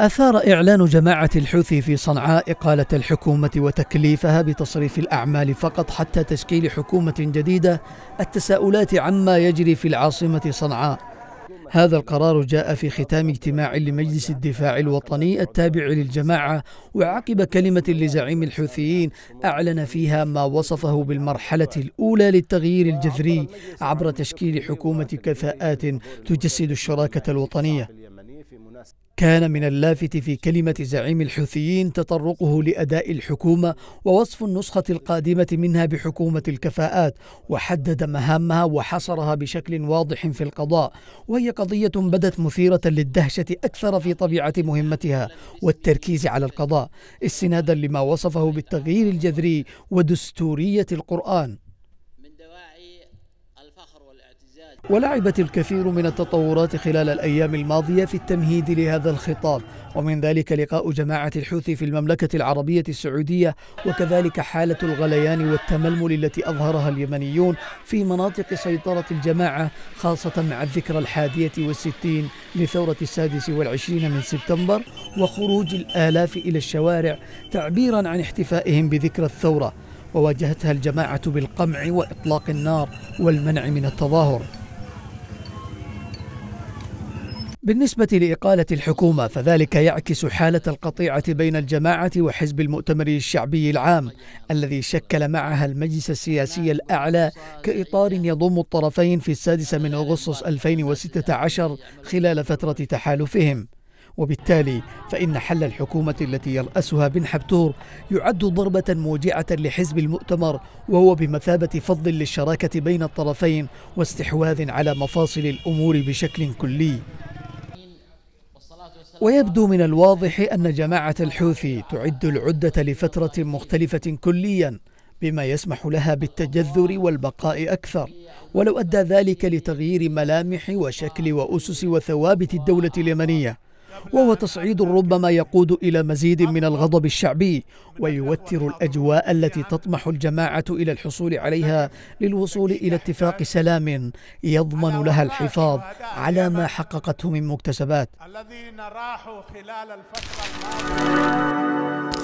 أثار إعلان جماعة الحوثي في صنعاء إقالة الحكومة وتكليفها بتصريف الأعمال فقط حتى تشكيل حكومة جديدة التساؤلات عما يجري في العاصمة صنعاء. هذا القرار جاء في ختام اجتماع لمجلس الدفاع الوطني التابع للجماعة وعقب كلمة لزعيم الحوثيين أعلن فيها ما وصفه بالمرحلة الأولى للتغيير الجذري عبر تشكيل حكومة كفاءات تجسد الشراكة الوطنية. في مناسبة كان من اللافت في كلمة زعيم الحوثيين تطرقه لأداء الحكومة ووصف النسخة القادمة منها بحكومة الكفاءات وحدد مهامها وحصرها بشكل واضح في القضاء وهي قضية بدت مثيرة للدهشة أكثر في طبيعة مهمتها والتركيز على القضاء استنادا لما وصفه بالتغيير الجذري ودستورية القرآن من دواعي الفخر والاعتزاز ولعبت الكثير من التطورات خلال الأيام الماضية في التمهيد لهذا الخطاب ومن ذلك لقاء جماعة الحوثي في المملكة العربية السعودية وكذلك حالة الغليان والتململ التي أظهرها اليمنيون في مناطق سيطرة الجماعة خاصة مع الذكرى الحادية والستين لثورة السادس والعشرين من سبتمبر وخروج الآلاف إلى الشوارع تعبيرا عن احتفائهم بذكرى الثورة وواجهتها الجماعة بالقمع وإطلاق النار والمنع من التظاهر بالنسبة لإقالة الحكومة فذلك يعكس حالة القطيعة بين الجماعة وحزب المؤتمر الشعبي العام الذي شكل معها المجلس السياسي الأعلى كإطار يضم الطرفين في السادسة من أغسطس 2016 خلال فترة تحالفهم وبالتالي فإن حل الحكومة التي يرأسها بن حبتور يعد ضربة موجعة لحزب المؤتمر وهو بمثابة فض للشراكة بين الطرفين واستحواذ على مفاصل الأمور بشكل كلي ويبدو من الواضح أن جماعة الحوثي تعد العدة لفترة مختلفة كلياً بما يسمح لها بالتجذر والبقاء أكثر ولو أدى ذلك لتغيير ملامح وشكل وأسس وثوابت الدولة اليمنية وهو تصعيد ربما يقود إلى مزيد من الغضب الشعبي ويوتر الأجواء التي تطمح الجماعة إلى الحصول عليها للوصول إلى اتفاق سلام يضمن لها الحفاظ على ما حققته من مكتسبات الذين راحوا خلال الفترة